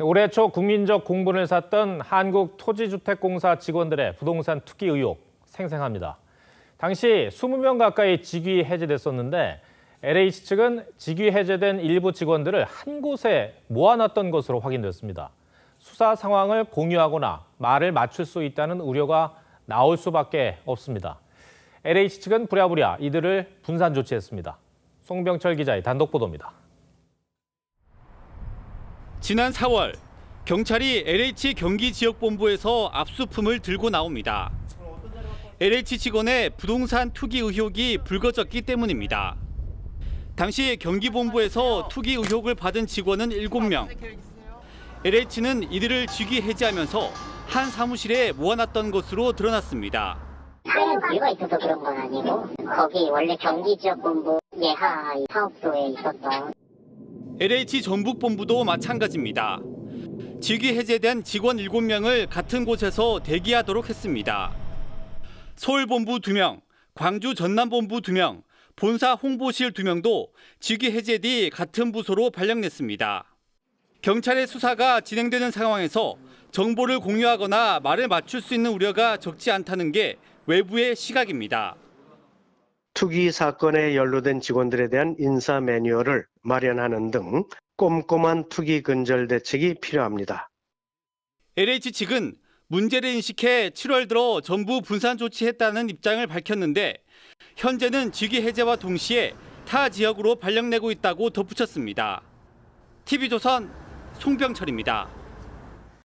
올해 초 국민적 공분을 샀던 한국토지주택공사 직원들의 부동산 투기 의혹 생생합니다. 당시 20명 가까이 직위 해제됐었는데 LH 측은 직위 해제된 일부 직원들을 한 곳에 모아놨던 것으로 확인됐습니다. 수사 상황을 공유하거나 말을 맞출 수 있다는 우려가 나올 수밖에 없습니다. LH 측은 부랴부랴 이들을 분산 조치했습니다. 송병철 기자의 단독 보도입니다. 지난 4월 경찰이 LH 경기 지역본부에서 압수품을 들고 나옵니다. LH 직원의 부동산 투기 의혹이 불거졌기 때문입니다. 당시 경기본부에서 투기 의혹을 받은 직원은 7명. LH는 이들을 직위 해제하면서 한 사무실에 모아놨던 것으로 드러났습니다. 특별유가 있어서 그런 건 아니고 거기 원래 경기 지역본부 예하 사업소에 있었던 LH 전북본부도 마찬가지입니다. 직위 해제된 직원 7명을 같은 곳에서 대기하도록 했습니다. 서울본부 2명, 광주 전남본부 2명, 본사 홍보실 2명도 직위 해제 뒤 같은 부서로 발령냈습니다. 경찰의 수사가 진행되는 상황에서 정보를 공유하거나 말을 맞출 수 있는 우려가 적지 않다는 게 외부의 시각입니다. 투기 사건에 연루된 직원들에 대한 인사 매뉴얼을 마련하는 등 꼼꼼한 투기 근절 대책이 필요합니다. LH 측은 문제를 인식해 7월 들어 정부 분산 조치했다는 입장을 밝혔는데 현재는 직위 해제와 동시에 타 지역으로 발령내고 있다고 덧붙였습니다. TV조선 송병철입니다.